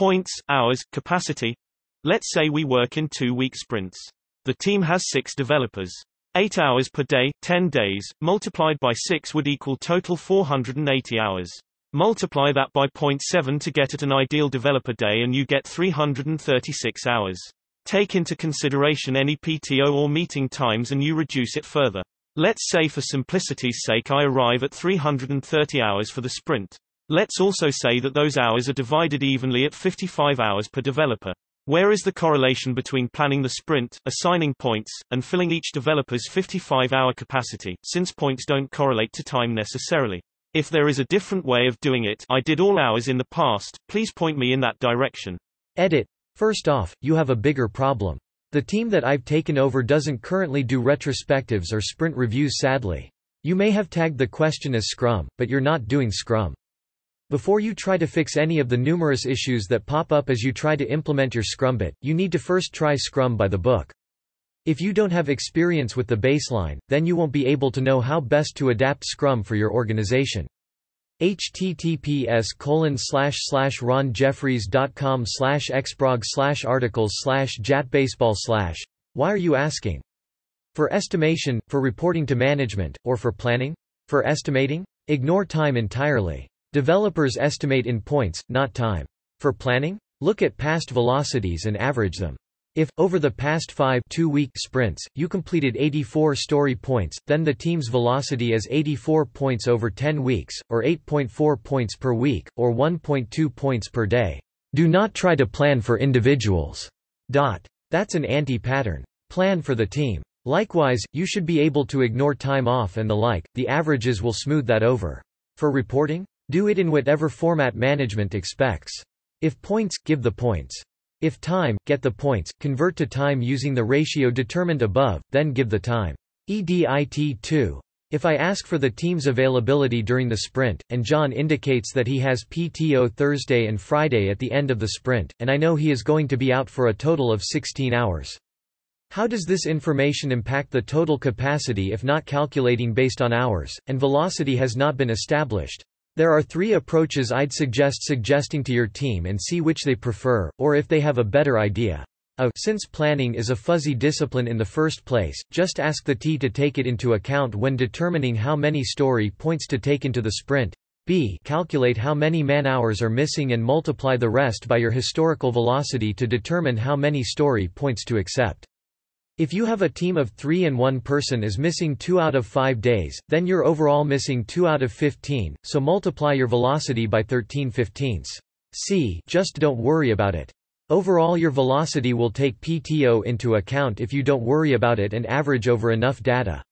points, hours, capacity. Let's say we work in two-week sprints. The team has six developers. 8 hours per day, 10 days, multiplied by 6 would equal total 480 hours. Multiply that by 0.7 to get at an ideal developer day and you get 336 hours. Take into consideration any PTO or meeting times and you reduce it further. Let's say for simplicity's sake I arrive at 330 hours for the sprint. Let's also say that those hours are divided evenly at 55 hours per developer. Where is the correlation between planning the sprint, assigning points, and filling each developer's 55-hour capacity, since points don't correlate to time necessarily? If there is a different way of doing it I did all hours in the past, please point me in that direction. Edit. First off, you have a bigger problem. The team that I've taken over doesn't currently do retrospectives or sprint reviews sadly. You may have tagged the question as Scrum, but you're not doing Scrum. Before you try to fix any of the numerous issues that pop up as you try to implement your Scrumbit, you need to first try Scrum by the book. If you don't have experience with the baseline, then you won't be able to know how best to adapt Scrum for your organization. https colon ronjeffries.com xprog articles slash jatbaseball Why are you asking? For estimation, for reporting to management, or for planning? For estimating? Ignore time entirely. Developers estimate in points, not time. For planning? Look at past velocities and average them. If, over the past five two-week sprints, you completed 84 story points, then the team's velocity is 84 points over 10 weeks, or 8.4 points per week, or 1.2 points per day. Do not try to plan for individuals. Dot. That's an anti-pattern. Plan for the team. Likewise, you should be able to ignore time off and the like, the averages will smooth that over. For reporting? Do it in whatever format management expects. If points, give the points. If time, get the points, convert to time using the ratio determined above, then give the time. EDIT 2. If I ask for the team's availability during the sprint, and John indicates that he has PTO Thursday and Friday at the end of the sprint, and I know he is going to be out for a total of 16 hours. How does this information impact the total capacity if not calculating based on hours, and velocity has not been established? There are three approaches I'd suggest suggesting to your team and see which they prefer, or if they have a better idea. A, since planning is a fuzzy discipline in the first place, just ask the T to take it into account when determining how many story points to take into the sprint. B. Calculate how many man-hours are missing and multiply the rest by your historical velocity to determine how many story points to accept. If you have a team of 3 and one person is missing 2 out of 5 days, then you're overall missing 2 out of 15, so multiply your velocity by 13 fifteenths. C just don't worry about it. Overall your velocity will take PTO into account if you don't worry about it and average over enough data.